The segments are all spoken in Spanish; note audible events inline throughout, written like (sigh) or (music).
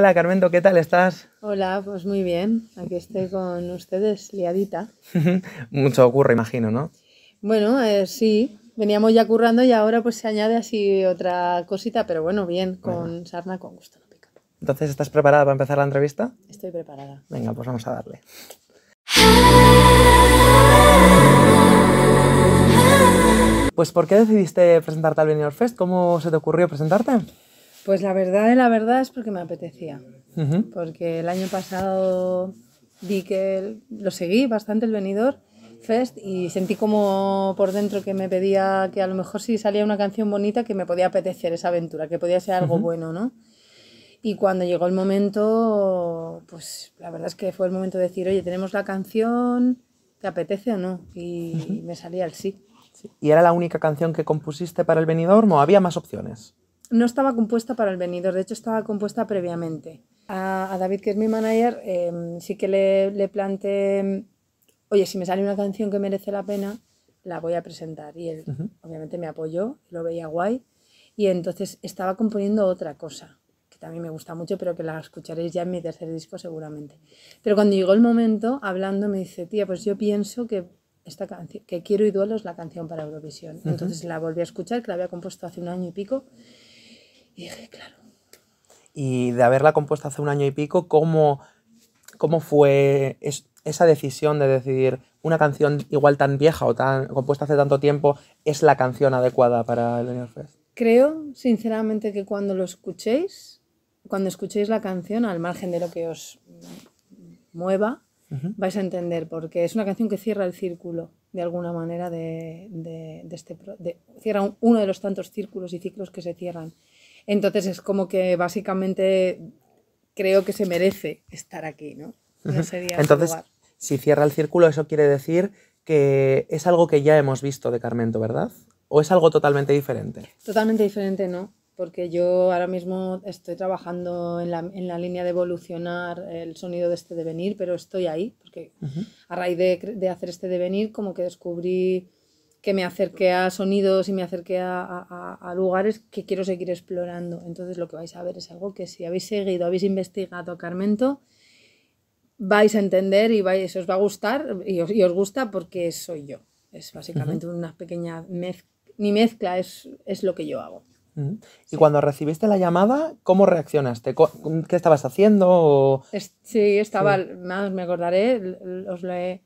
Hola Carmento, ¿qué tal estás? Hola, pues muy bien. Aquí estoy con ustedes, liadita. (laughs) Mucho ocurre, imagino, ¿no? Bueno, eh, sí. Veníamos ya currando y ahora pues se añade así otra cosita, pero bueno, bien, con sarna, con gusto no pica. Entonces, ¿estás preparada para empezar la entrevista? Estoy preparada. Venga, pues vamos a darle. Pues, ¿por qué decidiste presentarte al Benidorm Fest? ¿Cómo se te ocurrió presentarte? Pues la verdad la verdad es porque me apetecía. Porque el año pasado vi que lo seguí bastante el venidor Fest y sentí como por dentro que me pedía que a lo mejor si salía una canción bonita que me podía apetecer esa aventura, que podía ser algo bueno, ¿no? Y cuando llegó el momento, pues la verdad es que fue el momento de decir, oye, tenemos la canción, ¿te apetece o no? Y me salía el sí. ¿Y era la única canción que compusiste para el venidor o había más opciones? no estaba compuesta para el venidor, de hecho estaba compuesta previamente. A, David, que es mi manager, em, sí que le, le planteé, oye, si me sale una canción que merece la pena, la voy a presentar. Y él obviamente me apoyó, lo veía guay. Y entonces estaba componiendo otra cosa, que también me gusta mucho, pero que la escucharéis ya en mi tercer disco seguramente. Pero cuando llegó el momento, hablando, me dice, tía, pues yo pienso que esta canción, que Quiero y Duelo es la canción para Eurovisión. Entonces la volví a escuchar, que la había compuesto hace un año y pico, y claro. Y de haberla compuesto hace un año y pico, ¿cómo, cómo fue esa decisión de decidir una canción igual tan vieja o tan compuesta hace tanto tiempo es la canción adecuada para el New Fest? Creo, sinceramente, que cuando lo escuchéis, cuando escuchéis la canción, al margen de lo que os mueva, vais a entender, porque es una canción que cierra el círculo de alguna manera de, de, este cierra uno de los tantos círculos y ciclos que se cierran entonces es como que básicamente creo que se merece estar aquí, ¿no? Entonces, si cierra el círculo, eso quiere decir que es algo que ya hemos visto de Carmento, ¿verdad? ¿O es algo totalmente diferente? Totalmente diferente, ¿no? Porque yo ahora mismo estoy trabajando en la, línea de evolucionar el sonido de este devenir, pero estoy ahí, porque a raíz de, de hacer este devenir como que descubrí que me acerqué a sonidos y me acerqué a, lugares que quiero seguir explorando. Entonces lo que vais a ver es algo que si habéis seguido, habéis investigado a Carmento, vais a entender y vais, os va a gustar y os, gusta porque soy yo. Es básicamente una pequeña mezcla, ni mezcla es, es lo que yo hago. Y cuando recibiste la llamada, ¿cómo reaccionaste? ¿Qué estabas haciendo? sí, estaba, más me acordaré, os lo he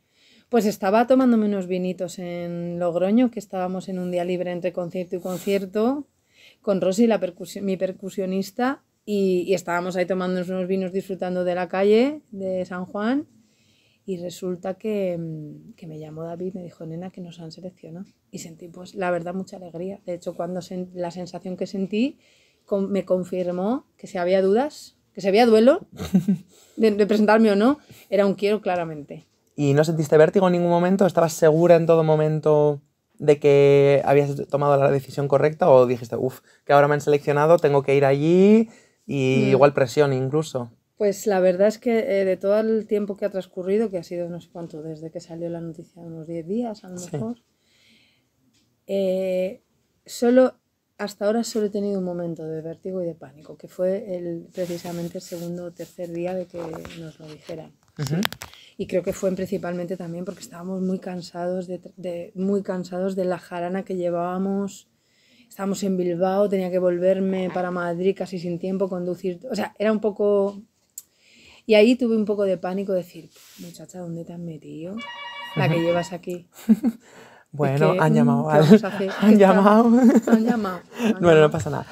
pues estaba tomándome unos vinitos en Logroño, que estábamos en un día libre entre concierto y concierto, con Rosy, mi percusionista, y, estábamos ahí tomándonos unos vinos disfrutando de la calle de San Juan. Y resulta mm, que, me llamó David me dijo, nena, que nos han seleccionado. Y sentí, pues, la verdad, mucha alegría. De hecho, cuando la sensación que sentí me confirmó que si había dudas, que si había duelo (laughs) de presentarme o no, era un quiero claramente. ¿Y no sentiste vértigo en ningún momento? ¿Estabas segura en todo momento de que habías tomado la decisión correcta o dijiste, uff, que ahora me han seleccionado, tengo que ir allí y mm. igual presión incluso? Pues la verdad es que eh, de todo el tiempo que ha transcurrido, que ha sido no sé cuánto, desde que salió la noticia, unos 10 días a lo mejor, eh, solo hasta ahora solo he tenido un momento de vértigo y de pánico, que fue el, precisamente el segundo o tercer día de que nos lo dijeran. Y creo que fue principalmente también porque estábamos muy cansados de, muy cansados de la jarana que llevábamos. Estábamos en Bilbao, tenía que volverme para Madrid casi sin tiempo, conducir. O sea, era un poco. Y ahí tuve un poco de pánico, decir, muchacha, ¿dónde te has metido? La que llevas aquí. (laughs) bueno, han llamado. han llamado. (laughs) Han llamado. Bueno, no pasa nada.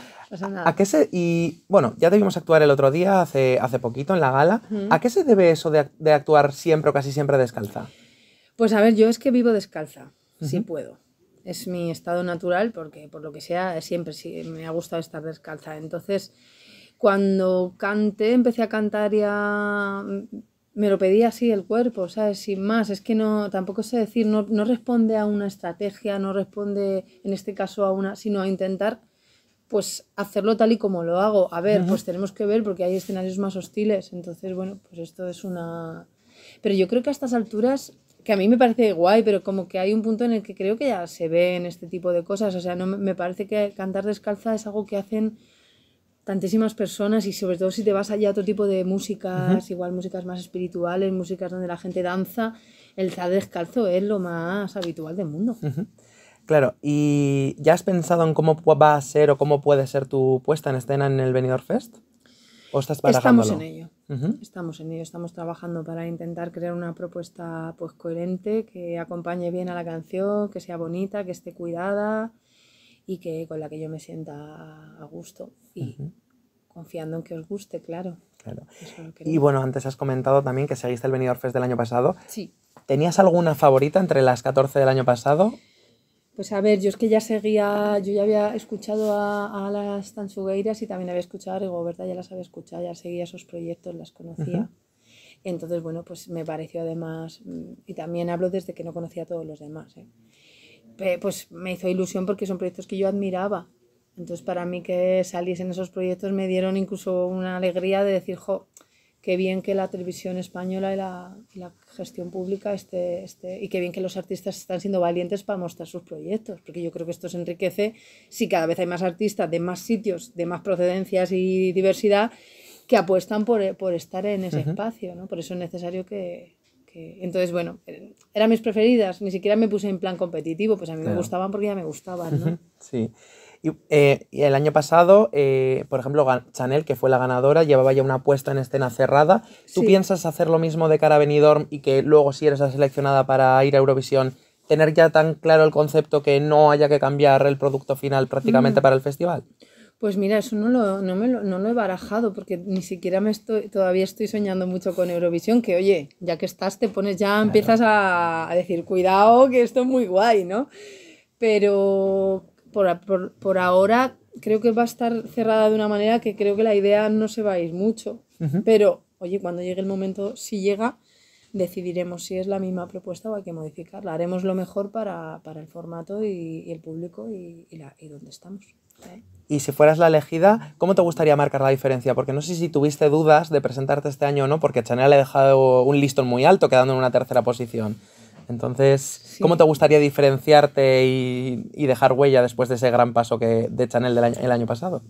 ¿A qué se, y bueno, ya debimos actuar el otro día, hace, hace poquito, en la gala. ¿A qué se debe eso de, actuar siempre o casi siempre descalza? Pues a ver, yo es que vivo descalza, sí si puedo. Es mi estado natural porque, por lo que sea, siempre me ha gustado estar descalza. Entonces, cuando cante empecé a cantar ya me lo pedía así el cuerpo, ¿sabes? Sin más, es que no, tampoco sé decir, no, no, responde a una estrategia, no responde en este caso a una, sino a intentar pues hacerlo tal y como lo hago. A ver, pues tenemos que ver porque hay escenarios más hostiles. Entonces, bueno, pues esto es una... Pero yo creo que a estas alturas, que a mí me parece guay, pero como que hay un punto en el que creo que ya se ven este tipo de cosas. O sea, no me parece que cantar descalza es algo que hacen tantísimas personas y sobre todo si te vas allá a otro tipo de músicas, igual músicas más espirituales, músicas donde la gente danza, el estar descalzo es lo más habitual del mundo. Claro, ¿y ya has pensado en cómo va a ser o cómo puede ser tu puesta en escena en el Benidorm Fest? ¿O estás Estamos en ello. Estamos en ello, estamos trabajando para intentar crear una propuesta pues coherente, que acompañe bien a la canción, que sea bonita, que esté cuidada y que con la que yo me sienta a gusto y confiando en que os guste, claro. y bueno, antes has comentado también que seguiste el Benidorm Fest del año pasado. Sí. ¿Tenías alguna favorita entre las 14 del año pasado pues a ver, yo es que ya seguía, yo ya había escuchado a, las Tanzugueiras y también había escuchado a Rigoberta, ya las había escuchado, ya seguía esos proyectos, las conocía. Entonces, bueno, pues me pareció además, mm, y también hablo desde que no conocía a todos los demás, ¿eh? pues me hizo ilusión porque son proyectos que yo admiraba. Entonces, para mí que saliesen esos proyectos me dieron incluso una alegría de decir, jo, qué bien que la televisión española y la, gestión pública esté, y qué bien que los artistas están siendo valientes para mostrar sus proyectos, porque yo creo que esto se enriquece si cada vez hay más artistas de más sitios, de más procedencias y diversidad que apuestan por, por estar en ese espacio, ¿no? Por eso es necesario que, que... Entonces, bueno, eran mis preferidas, ni siquiera me puse en plan competitivo, pues a mí me gustaban porque ya me gustaban, ¿no? (laughs) Sí. Eh, y el año pasado, eh, por ejemplo, Chanel, que fue la ganadora, llevaba ya una puesta en escena cerrada. ¿Tú piensas hacer lo mismo de cara a Benidorm y que luego, si eres la seleccionada para ir a Eurovisión, tener ya tan claro el concepto que no haya que cambiar el producto final prácticamente mm. para el festival? Pues mira, eso no lo, no, me lo, he barajado porque ni siquiera me estoy, todavía estoy soñando mucho con Eurovisión, que oye, ya que estás, te pones ya, empiezas a, a decir, cuidado, que esto es muy guay, ¿no? Pero por, ahora creo que va a estar cerrada de una manera que creo que la idea no se va a ir mucho. Pero, oye, cuando llegue el momento, si llega, decidiremos si es la misma propuesta o hay que modificarla. Haremos lo mejor para, el formato y, el público y, y, la, donde estamos. Y si fueras la elegida, ¿cómo te gustaría marcar la diferencia? Porque no sé si tuviste dudas de presentarte este año o no, porque Chanel ha dejado un listón muy alto, quedando en una tercera posición. Entonces, ¿cómo te gustaría diferenciarte y, y, dejar huella después de ese gran paso que, de Chanel del año, el año pasado?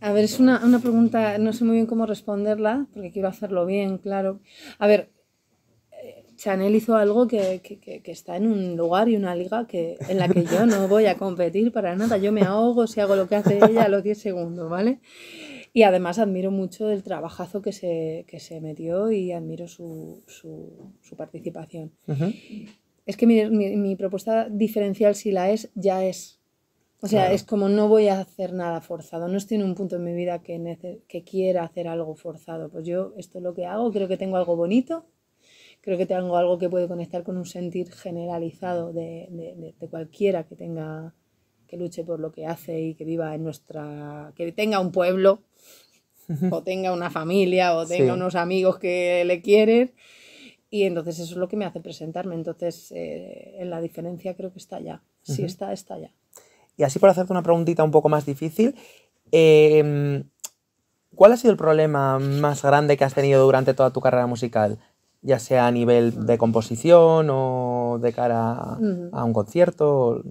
A ver, es una, una pregunta, no sé muy bien cómo responderla, porque quiero hacerlo bien, claro. A ver, eh, Chanel hizo algo que, que, que, está en un lugar y una liga que, en la que yo no voy a competir para nada. Yo me ahogo si hago lo que hace ella a los 10 segundos, ¿vale? Y además admiro mucho el trabajazo que se, que se metió y admiro su, su, participación. Es que mi, mi, propuesta diferencial, si la es, ya es. O sea, es como no voy a hacer nada forzado, no estoy en un punto en mi vida que, que quiera hacer algo forzado. Pues yo esto es lo que hago, creo que tengo algo bonito, creo que tengo algo que puede conectar con un sentir generalizado de, de, de cualquiera que tenga que luche por lo que hace y que viva en nuestra. que tenga un pueblo, o (laughs) tenga una familia, o tenga unos amigos que le quieren. Y entonces eso es lo que me hace presentarme. Entonces, eh, en la diferencia creo que está ya. si está, está ya. Y así por hacerte una preguntita un poco más difícil, em, ¿cuál ha sido el problema más grande que has tenido durante toda tu carrera musical? Ya sea a nivel de composición o de cara a un concierto.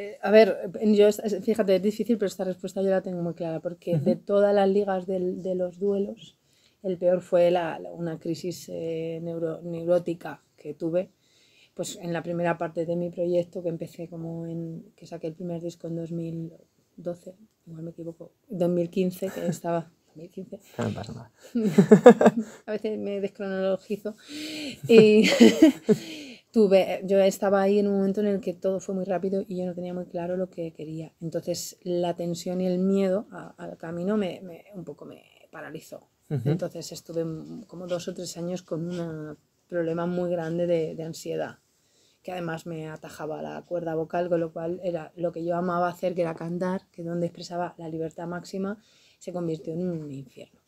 Eh, a ver, yo, fíjate, es difícil, pero esta respuesta yo la tengo muy clara, porque de todas las ligas del, de los duelos, el peor fue la, una crisis eh, neuro, neurótica que tuve, pues en la primera parte de mi proyecto, que empecé como en, que saqué el primer disco en 2012, igual me equivoco, 2015, que estaba... 2015. (laughs) (laughs) a veces me descronologizo. Y, (laughs) yo estaba ahí en un momento en el que todo fue muy rápido y yo no tenía muy claro lo que quería. Entonces la tensión y el miedo al camino me, un poco me paralizó. Entonces estuve como dos o tres años con un problema muy grande de, ansiedad, que además me atajaba la cuerda vocal, con lo cual era lo que yo amaba hacer, que era cantar, que donde expresaba la libertad máxima, se convirtió en un infierno.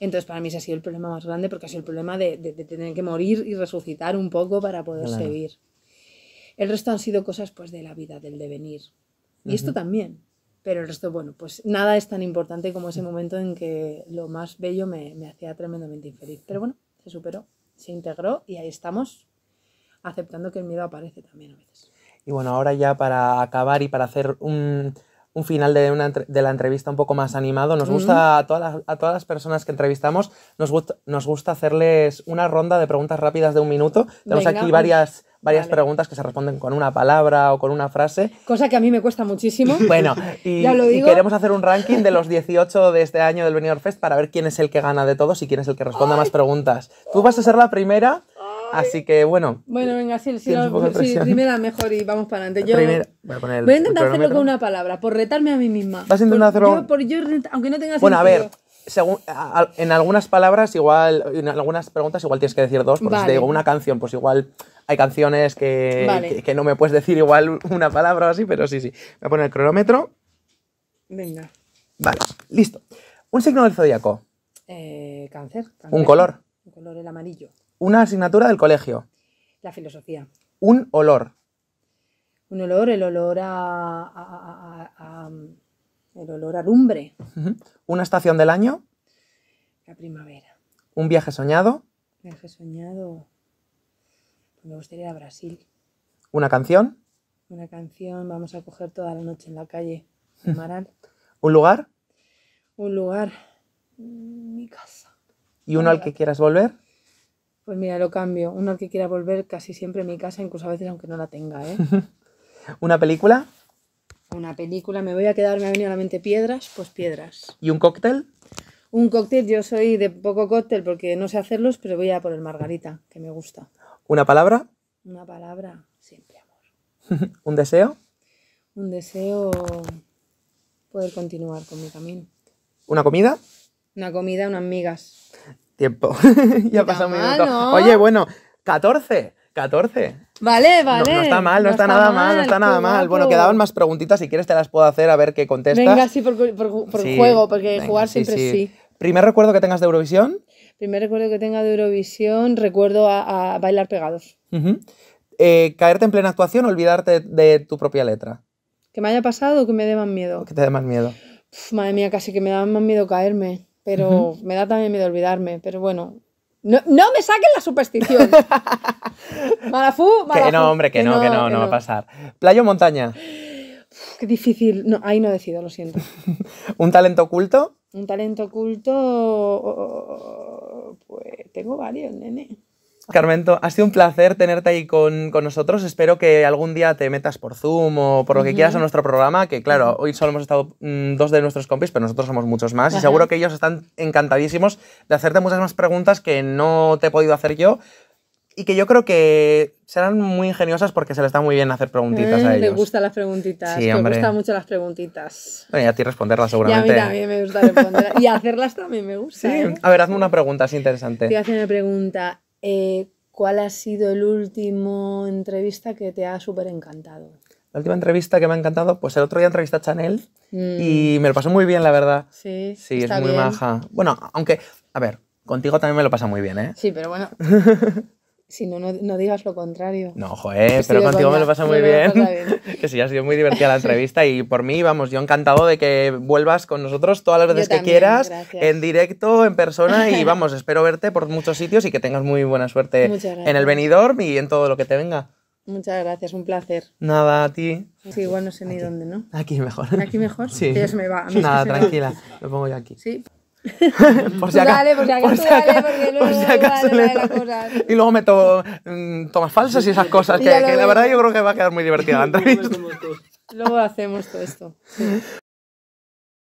Entonces, para mí ese ha sido el problema más grande porque ha sido el problema de, tener que morir y resucitar un poco para poder seguir. El resto han sido cosas pues de la vida, del devenir. Y esto también. Pero el resto, bueno, pues nada es tan importante como ese momento en que lo más bello me, me hacía tremendamente infeliz. Pero bueno, se superó, se integró y ahí estamos aceptando que el miedo aparece también a veces. Y bueno, ahora ya para acabar y para hacer un, un final de, de la entrevista un poco más animado. Nos gusta a, todas las, a todas las personas que entrevistamos, nos, gusta, nos gusta hacerles una ronda de preguntas rápidas de un minuto. Tenemos aquí varias, varias preguntas que se responden con una palabra o con una frase. Cosa que a mí me cuesta muchísimo. (laughs) Bueno, y, queremos hacer un ranking de los 18 de este año del Benidorm Fest para ver quién es el que gana de todos y quién es el que responde más preguntas. Tú vas a ser la primera. Así que bueno. Bueno, venga, sí, sí, no, primera mejor y vamos para adelante. Yo voy, a intentar hacerlo con una palabra, por retarme a mí misma. Vas a intentar hacerlo. aunque no tenga Bueno, a ver. en algunas palabras, igual, en algunas preguntas, igual tienes que decir dos, porque si te digo una canción, pues igual hay canciones que, que, no me puedes decir igual una palabra o así, pero sí, sí. Voy a poner el cronómetro. Venga. Vale, listo. Un signo del zodiaco. Eh, cáncer, cáncer. Un color. Un color, el amarillo. Una asignatura del colegio. La filosofía. Un olor. Un olor, el olor a, el olor a lumbre. Una estación del año. La primavera. Un viaje soñado. Viaje soñado. Me gustaría ir a Brasil. Una canción. Una canción. Vamos a coger toda la noche en la calle. (laughs) Un lugar. Un lugar. Mi casa. ¿Y uno al que quieras volver? Pues mira, lo cambio. Uno que quiera volver casi siempre a mi casa, incluso a veces aunque no la tenga, ¿eh? (laughs) ¿Una película? Una película, me voy a quedar, me ha venido a la mente piedras, pues piedras. ¿Y un cóctel? Un cóctel, yo soy de poco cóctel porque no sé hacerlos, pero voy a por el margarita, que me gusta. ¿Una palabra? Una palabra, siempre amor. (laughs) ¿Un deseo? Un deseo poder continuar con mi camino. ¿Una comida? Una comida, unas migas. Tiempo. (laughs) ya ha pasado un minuto. Oye, bueno, 14. 14. Vale, vale. No, está mal, no, está, nada mal, no está nada mal. Bueno, quedaban más preguntitas, si quieres te las puedo hacer a ver qué contestas. Venga, sí, por, por, juego, porque jugar siempre sí, ¿Primer recuerdo que tengas de Eurovisión? Primer recuerdo que tenga de Eurovisión, recuerdo a, bailar pegados. Eh, ¿Caerte en plena actuación o olvidarte de tu propia letra? Que me haya pasado o que me dé más miedo. Que te dé más miedo. madre mía, casi que me da más miedo caerme pero me da también miedo olvidarme, pero bueno. No, me saquen la superstición. malafú, Que no, hombre, que, no, que no, no va a pasar. ¿Playa o montaña? qué difícil. No, ahí no decido, lo siento. ¿Un talento oculto? Un talento oculto. Pues tengo varios, nene. (laughs) Carmento, ha sido un placer tenerte ahí con, con, nosotros. Espero que algún día te metas por Zoom o por lo que quieras a nuestro programa, que claro, hoy solo hemos estado mm, dos de nuestros compis, pero nosotros somos muchos más y seguro que ellos están encantadísimos de hacerte muchas más preguntas que no te he podido hacer yo, y que yo creo que serán muy ingeniosas porque se les está muy bien hacer preguntitas a mm, ellos. Me gustan las preguntitas, sí, me gustan mucho las preguntitas. Bueno, a ti responderlas seguramente. Y a mí también me gusta responderlas. y hacerlas también me gusta. Sí. ¿eh? A ver, hazme una pregunta, es interesante. Te hacer una pregunta. Eh, ¿cuál ha sido el último entrevista que te ha súper encantado? La última entrevista que me ha encantado, pues el otro día entrevisté a Chanel mm. y me lo pasó muy bien, la verdad. Sí, es muy maja. Bueno, aunque, a ver, contigo también me lo pasa muy bien, ¿eh? Sí, pero bueno. (laughs) Si no, no, digas lo contrario. No, joder, espero pero contigo me lo pasa muy (laughs) bien. que sí, ha sido muy divertida la entrevista y por mí, vamos, yo encantado de que vuelvas con nosotros todas las veces que quieras, en directo, en persona y (laughs) vamos, espero verte por muchos sitios y que tengas muy buena suerte en el venidor y en todo lo que te venga. Muchas gracias, un placer. Nada, a ti. Sí, igual no sé ni dónde, ¿no? Aquí mejor. Aquí mejor. Sí. Pues me va. Nada, tranquila, me pongo yo aquí. Sí. (laughs) por si acaso. Por Y luego meto mm, tomas falsas y esas cosas, que, la verdad yo creo que va a quedar muy divertida la (laughs) luego hacemos todo esto.